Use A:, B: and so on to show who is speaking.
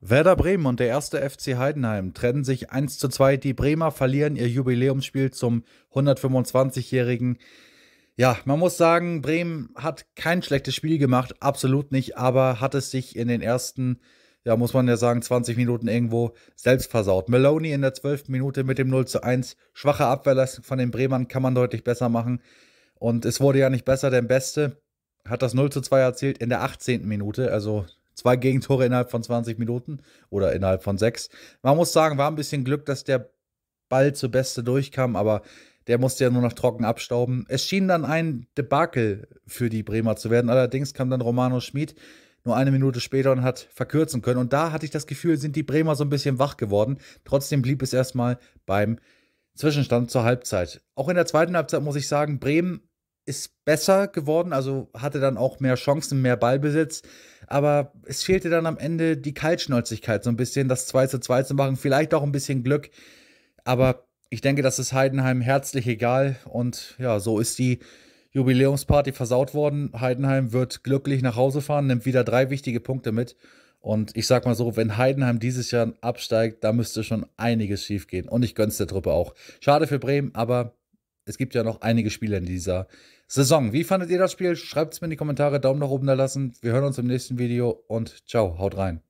A: Werder Bremen und der erste FC Heidenheim trennen sich 1 zu 2. Die Bremer verlieren ihr Jubiläumsspiel zum 125-jährigen. Ja, man muss sagen, Bremen hat kein schlechtes Spiel gemacht, absolut nicht, aber hat es sich in den ersten, ja, muss man ja sagen, 20 Minuten irgendwo selbst versaut. Maloney in der 12. Minute mit dem 0 zu 1. Schwache Abwehrleistung von den Bremern kann man deutlich besser machen. Und es wurde ja nicht besser, denn Beste hat das 0 zu 2 erzielt in der 18. Minute, also Zwei Gegentore innerhalb von 20 Minuten oder innerhalb von sechs. Man muss sagen, war ein bisschen Glück, dass der Ball zur Beste durchkam, aber der musste ja nur noch trocken abstauben. Es schien dann ein Debakel für die Bremer zu werden. Allerdings kam dann Romano Schmid nur eine Minute später und hat verkürzen können. Und da hatte ich das Gefühl, sind die Bremer so ein bisschen wach geworden. Trotzdem blieb es erstmal beim Zwischenstand zur Halbzeit. Auch in der zweiten Halbzeit muss ich sagen, Bremen ist besser geworden, also hatte dann auch mehr Chancen, mehr Ballbesitz. Aber es fehlte dann am Ende die Kaltschnäuzigkeit, so ein bisschen das 2 zu 2 zu machen, vielleicht auch ein bisschen Glück. Aber ich denke, das ist Heidenheim herzlich egal. Und ja, so ist die Jubiläumsparty versaut worden. Heidenheim wird glücklich nach Hause fahren, nimmt wieder drei wichtige Punkte mit. Und ich sag mal so, wenn Heidenheim dieses Jahr absteigt, da müsste schon einiges schiefgehen. Und ich gönn's der Truppe auch. Schade für Bremen, aber es gibt ja noch einige Spiele in dieser Saison. Wie fandet ihr das Spiel? Schreibt es mir in die Kommentare, Daumen nach oben da lassen. Wir hören uns im nächsten Video und ciao, haut rein.